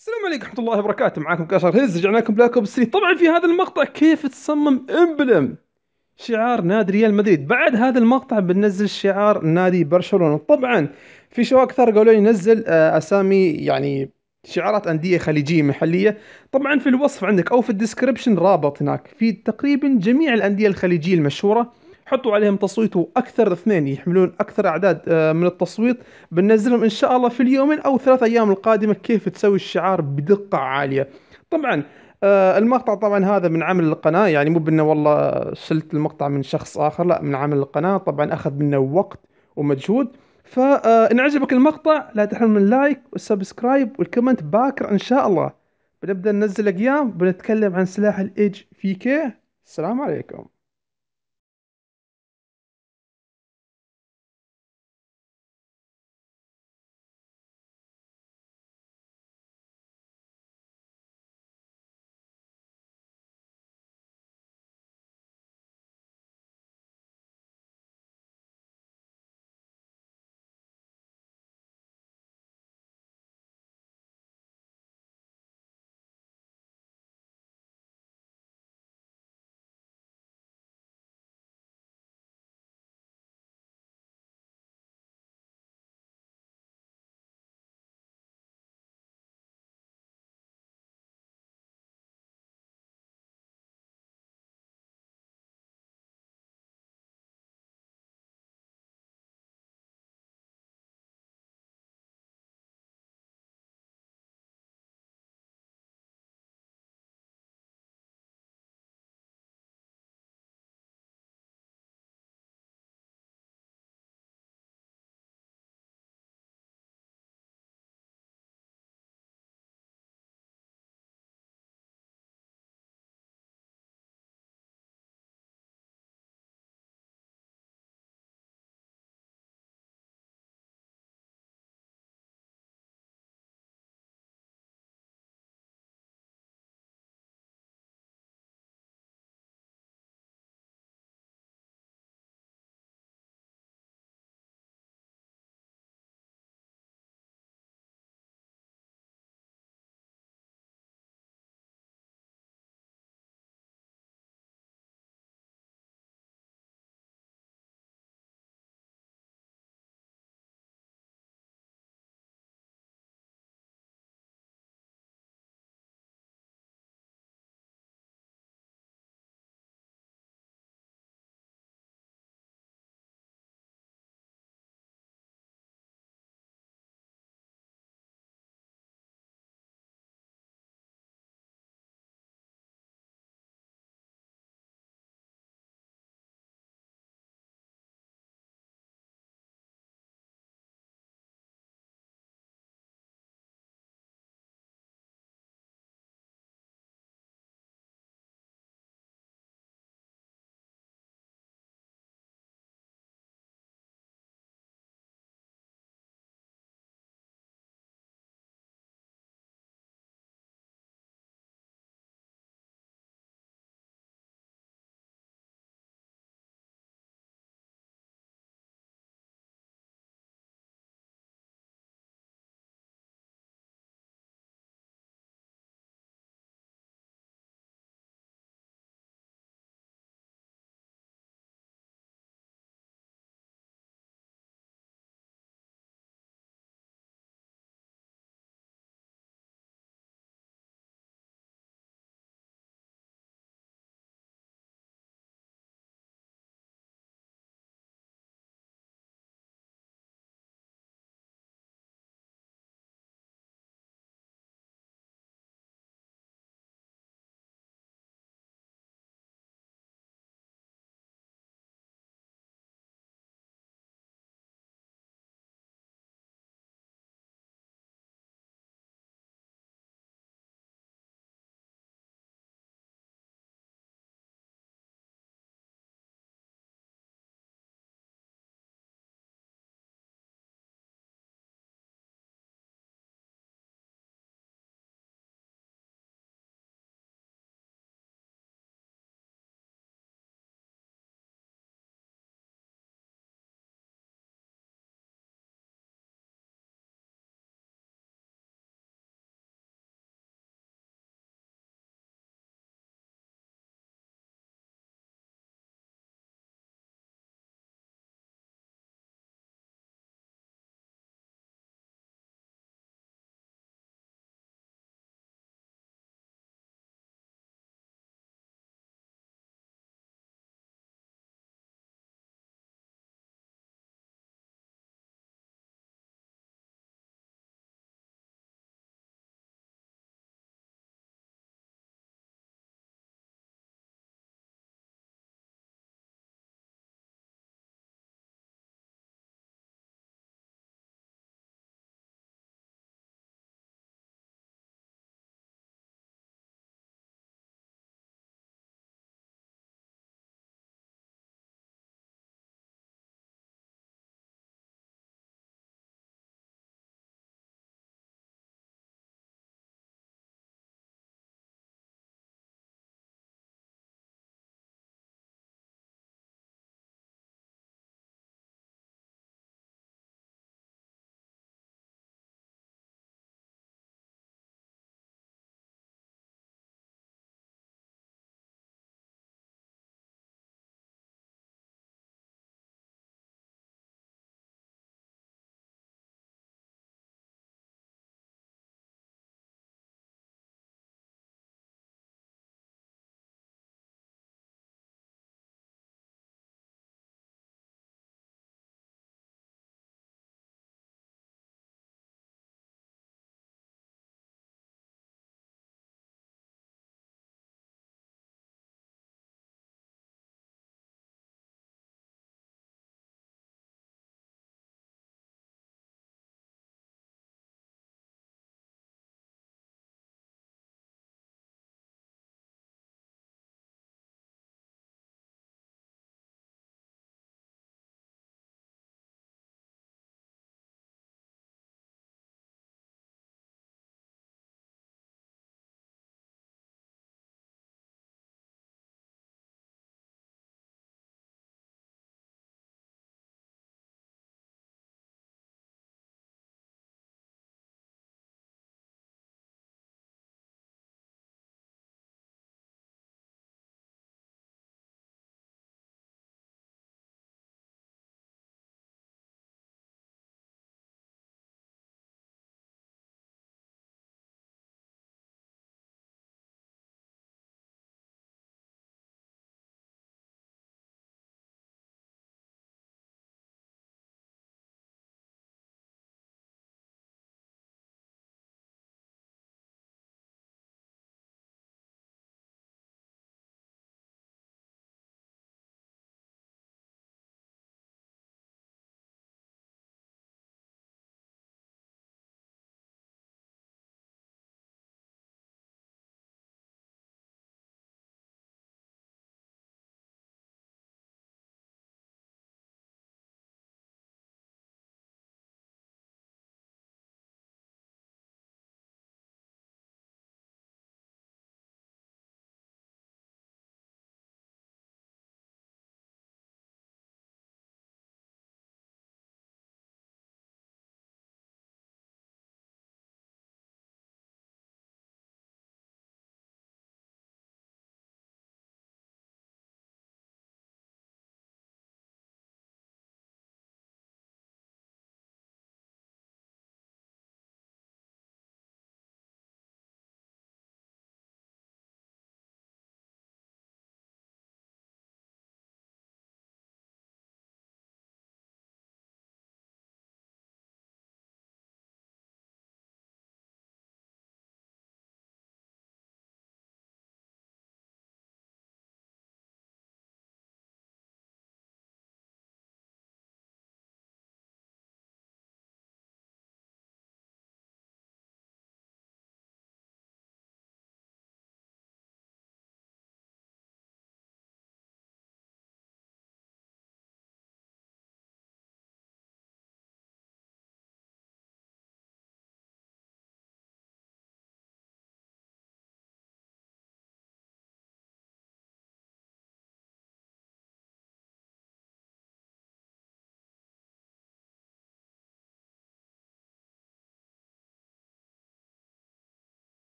السلام عليكم ورحمة الله وبركاته معكم كاشر هز رجعناكم بلاك اوبس 3 طبعا في هذا المقطع كيف تصمم امبلم شعار نادي ريال مدريد بعد هذا المقطع بننزل شعار نادي برشلونة طبعا في شو اكثر قالوا لي نزل آه، اسامي يعني شعارات أندية خليجية محلية طبعا في الوصف عندك أو في الديسكربشن رابط هناك في تقريبا جميع الأندية الخليجية المشهورة حطوا عليهم تصويت واكثر اثنين يحملون اكثر اعداد آه، من التصويت بننزلهم ان شاء الله في اليومين او ثلاث ايام القادمه كيف تسوي الشعار بدقه عاليه طبعا آه، المقطع طبعا هذا من عمل القناه يعني مو بانه والله شلت المقطع من شخص اخر لا من عمل القناه طبعا اخذ منه وقت ومجهود فان آه، عجبك المقطع لا تحرم من اللايك والسبسكرايب والكومنت باكر ان شاء الله بنبدا ننزل اقيام بنتكلم عن سلاح الايدج في كي السلام عليكم